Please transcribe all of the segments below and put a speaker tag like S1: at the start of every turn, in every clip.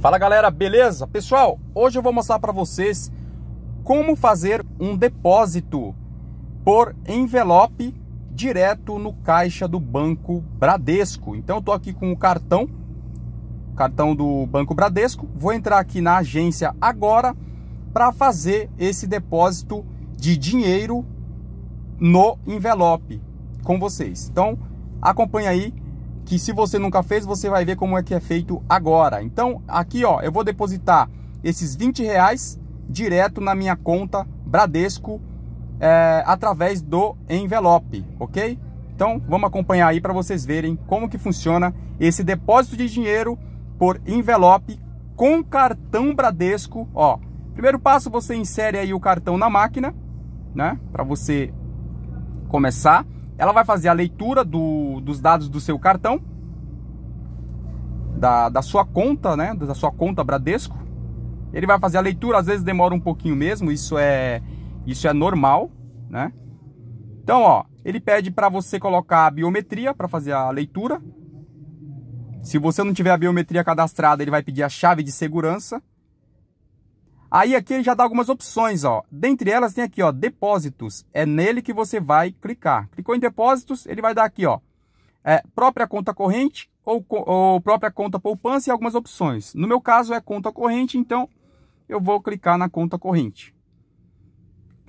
S1: Fala galera, beleza? Pessoal, hoje eu vou mostrar para vocês como fazer um depósito por envelope direto no caixa do Banco Bradesco. Então eu tô aqui com o cartão, cartão do Banco Bradesco. Vou entrar aqui na agência agora para fazer esse depósito de dinheiro no envelope com vocês. Então acompanha aí que se você nunca fez, você vai ver como é que é feito agora. Então, aqui ó, eu vou depositar esses 20 reais direto na minha conta Bradesco é, através do envelope, ok? Então, vamos acompanhar aí para vocês verem como que funciona esse depósito de dinheiro por envelope com cartão Bradesco, ó. Primeiro passo, você insere aí o cartão na máquina, né? Para você começar. Ela vai fazer a leitura do, dos dados do seu cartão, da, da sua conta, né? Da sua conta Bradesco. Ele vai fazer a leitura, às vezes demora um pouquinho mesmo, isso é, isso é normal, né? Então, ó, ele pede para você colocar a biometria para fazer a leitura. Se você não tiver a biometria cadastrada, ele vai pedir a chave de segurança. Aí aqui ele já dá algumas opções, ó. Dentre elas tem aqui, ó, depósitos. É nele que você vai clicar. Clicou em depósitos, ele vai dar aqui, ó, é, própria conta corrente ou, ou própria conta poupança e algumas opções. No meu caso é conta corrente, então eu vou clicar na conta corrente.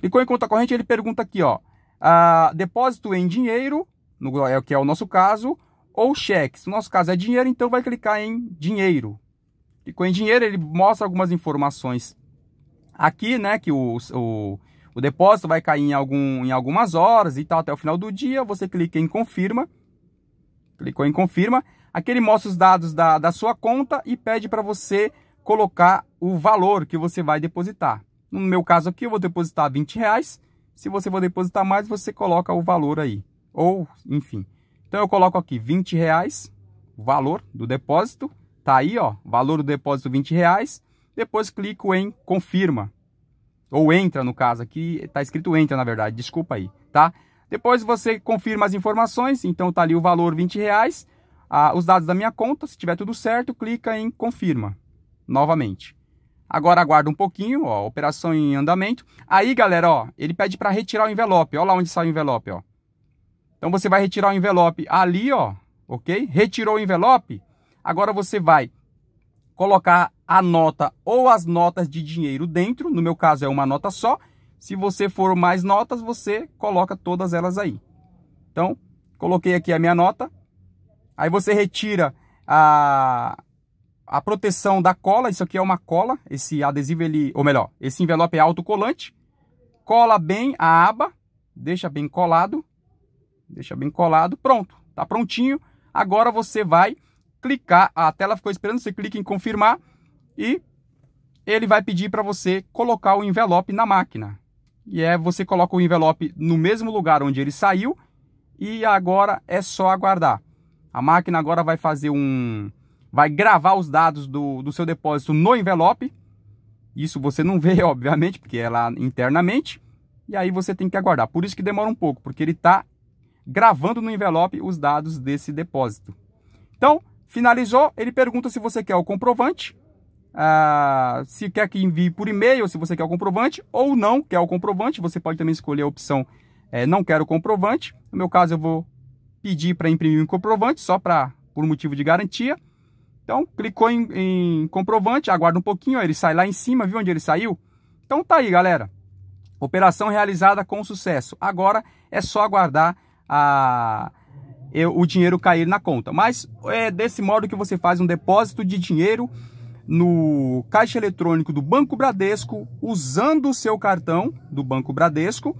S1: Clicou em conta corrente, ele pergunta aqui, ó, a, ah, depósito em dinheiro, no, é o que é o nosso caso, ou cheques. No nosso caso é dinheiro, então vai clicar em dinheiro. Clicou em dinheiro, ele mostra algumas informações aqui, né, que o, o, o depósito vai cair em, algum, em algumas horas e tal, até o final do dia, você clica em confirma, clicou em confirma, aqui ele mostra os dados da, da sua conta e pede para você colocar o valor que você vai depositar. No meu caso aqui, eu vou depositar 20 reais. Se você for depositar mais, você coloca o valor aí. Ou, enfim. Então, eu coloco aqui 20 reais, o valor do depósito. Tá aí, ó, valor do depósito 20 reais. Depois clico em confirma. Ou entra, no caso aqui, está escrito entra, na verdade, desculpa aí, tá? Depois você confirma as informações, então está ali o valor 20 reais, ah, os dados da minha conta, se tiver tudo certo, clica em confirma, novamente. Agora aguarda um pouquinho, ó, operação em andamento. Aí, galera, ó, ele pede para retirar o envelope. Olha lá onde sai o envelope, ó. Então você vai retirar o envelope ali, ó, ok? Retirou o envelope. Agora você vai colocar a nota ou as notas de dinheiro dentro, no meu caso é uma nota só. Se você for mais notas, você coloca todas elas aí. Então, coloquei aqui a minha nota. Aí você retira a, a proteção da cola, isso aqui é uma cola, esse adesivo, ele, ou melhor, esse envelope é autocolante. Cola bem a aba, deixa bem colado, deixa bem colado, pronto, tá prontinho. Agora você vai clicar, a tela ficou esperando, você clica em confirmar e ele vai pedir para você colocar o envelope na máquina. E é você coloca o envelope no mesmo lugar onde ele saiu e agora é só aguardar. A máquina agora vai fazer um vai gravar os dados do, do seu depósito no envelope. Isso você não vê, obviamente, porque é lá internamente. E aí você tem que aguardar. Por isso que demora um pouco, porque ele está gravando no envelope os dados desse depósito. Então, finalizou. Ele pergunta se você quer o comprovante ah, se quer que envie por e-mail, se você quer o comprovante, ou não quer o comprovante, você pode também escolher a opção é, não quero comprovante. No meu caso, eu vou pedir para imprimir um comprovante, só para por motivo de garantia. Então, clicou em, em comprovante, aguarda um pouquinho, ó, ele sai lá em cima, viu onde ele saiu? Então tá aí, galera. Operação realizada com sucesso. Agora é só aguardar a, o dinheiro cair na conta. Mas é desse modo que você faz um depósito de dinheiro no caixa eletrônico do Banco Bradesco, usando o seu cartão do Banco Bradesco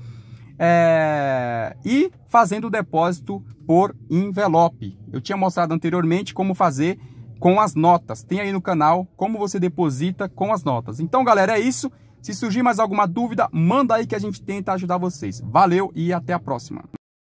S1: é, e fazendo o depósito por envelope. Eu tinha mostrado anteriormente como fazer com as notas. Tem aí no canal como você deposita com as notas. Então, galera, é isso. Se surgir mais alguma dúvida, manda aí que a gente tenta ajudar vocês. Valeu e até a próxima.